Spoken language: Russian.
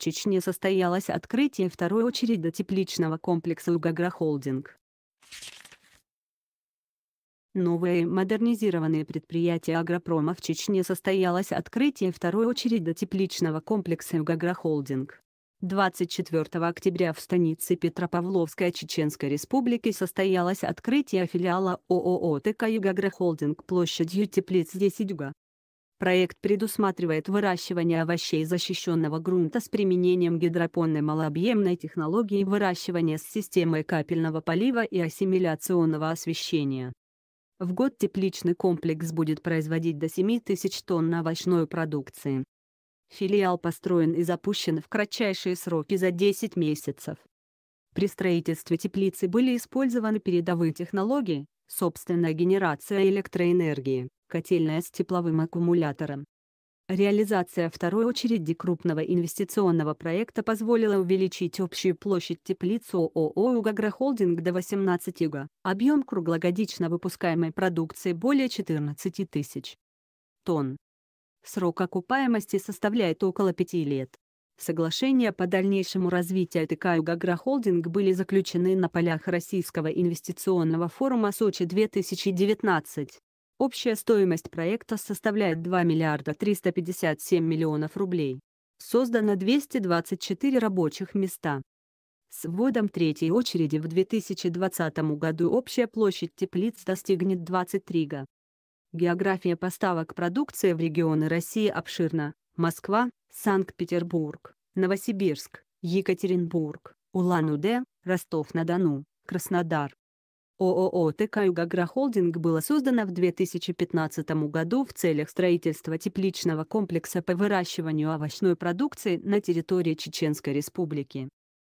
Чечне состоялось открытие второй очереди тепличного комплекса «Угагра-холдинг». Новое модернизированное предприятие агропрома в Чечне состоялось открытие второй очереди тепличного комплекса «Угагра-холдинг». 24 октября в станице Петропавловской Чеченской Республики состоялось открытие филиала ООО ТК «Югагра Холдинг» площадью теплиц 10 га. Проект предусматривает выращивание овощей защищенного грунта с применением гидропонной малообъемной технологии выращивания с системой капельного полива и ассимиляционного освещения. В год тепличный комплекс будет производить до 7 тысяч тонн овощной продукции. Филиал построен и запущен в кратчайшие сроки за 10 месяцев. При строительстве теплицы были использованы передовые технологии, собственная генерация электроэнергии, котельная с тепловым аккумулятором. Реализация второй очереди крупного инвестиционного проекта позволила увеличить общую площадь теплиц ООО «Югагра до 18 га, объем круглогодично выпускаемой продукции более 14 тысяч тонн. Срок окупаемости составляет около 5 лет. Соглашения по дальнейшему развитию ТК Холдинг были заключены на полях Российского инвестиционного форума «Сочи-2019». Общая стоимость проекта составляет 2 миллиарда 357 миллионов рублей. Создано 224 рабочих места. С вводом третьей очереди в 2020 году общая площадь теплиц достигнет 23 га. География поставок продукции в регионы России обширна, Москва, Санкт-Петербург, Новосибирск, Екатеринбург, Улан-Удэ, Ростов-на-Дону, Краснодар. ООО ТК «Югогрохолдинг» было создано в 2015 году в целях строительства тепличного комплекса по выращиванию овощной продукции на территории Чеченской Республики.